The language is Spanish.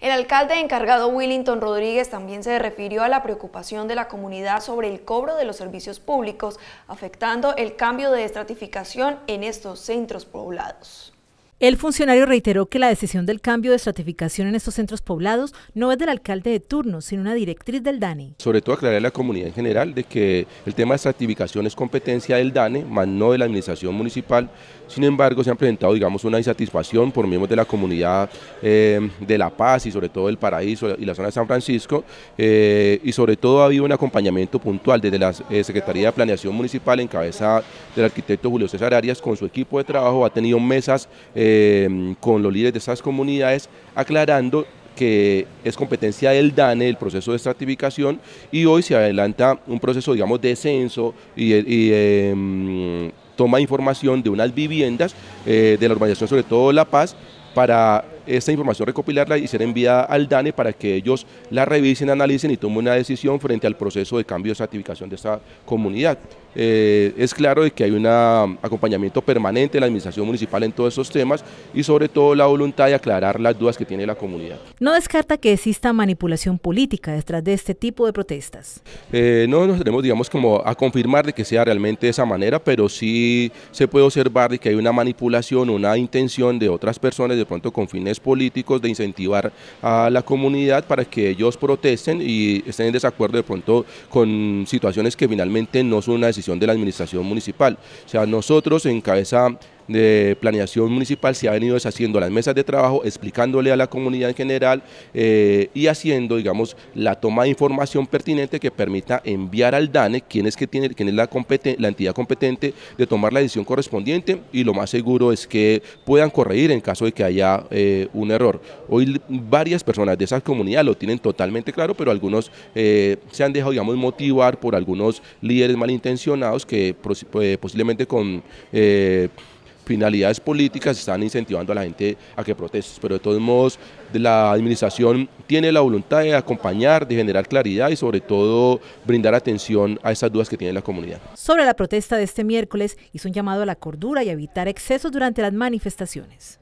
El alcalde encargado Willington Rodríguez también se refirió a la preocupación de la comunidad sobre el cobro de los servicios públicos, afectando el cambio de estratificación en estos centros poblados. El funcionario reiteró que la decisión del cambio de estratificación en estos centros poblados no es del alcalde de turno, sino una directriz del DANE. Sobre todo aclarar a la comunidad en general de que el tema de estratificación es competencia del DANE, más no de la administración municipal. Sin embargo, se ha presentado, digamos, una insatisfacción por miembros de la comunidad eh, de La Paz y sobre todo del Paraíso y la zona de San Francisco. Eh, y sobre todo ha habido un acompañamiento puntual desde la eh, Secretaría de Planeación Municipal en del arquitecto Julio César Arias con su equipo de trabajo. Ha tenido mesas Em, con los líderes de esas comunidades, aclarando que es competencia del DANE, el proceso de estratificación, y hoy se adelanta un proceso, digamos, de censo y, em, toma información de unas viviendas eh, de la urbanización, sobre todo La Paz, para esta información recopilarla y ser enviada al DANE para que ellos la revisen, analicen y tomen una decisión frente al proceso de cambio de certificación de esta comunidad. Eh, es claro de que hay un um, acompañamiento permanente de la administración municipal en todos esos temas y sobre todo la voluntad de aclarar las dudas que tiene la comunidad. No descarta que exista manipulación política detrás de este tipo de protestas. Eh, no nos tenemos, digamos, como a confirmar de que sea realmente de esa manera, pero sí se puede observar de que hay una manipulación, una intención de otras personas de pronto con fines políticos de incentivar a la comunidad para que ellos protesten y estén en desacuerdo de pronto con situaciones que finalmente no son una decisión de la administración municipal. O sea, nosotros en de planeación municipal se ha venido deshaciendo las mesas de trabajo, explicándole a la comunidad en general eh, y haciendo, digamos, la toma de información pertinente que permita enviar al DANE quién es, que tiene, quién es la, la entidad competente de tomar la decisión correspondiente y lo más seguro es que puedan corregir en caso de que haya eh, un error. Hoy varias personas de esa comunidad lo tienen totalmente claro, pero algunos eh, se han dejado, digamos, motivar por algunos líderes malintencionados que posiblemente con finalidades políticas están incentivando a la gente a que proteste, pero de todos modos la administración tiene la voluntad de acompañar, de generar claridad y sobre todo brindar atención a esas dudas que tiene la comunidad. Sobre la protesta de este miércoles hizo un llamado a la cordura y a evitar excesos durante las manifestaciones.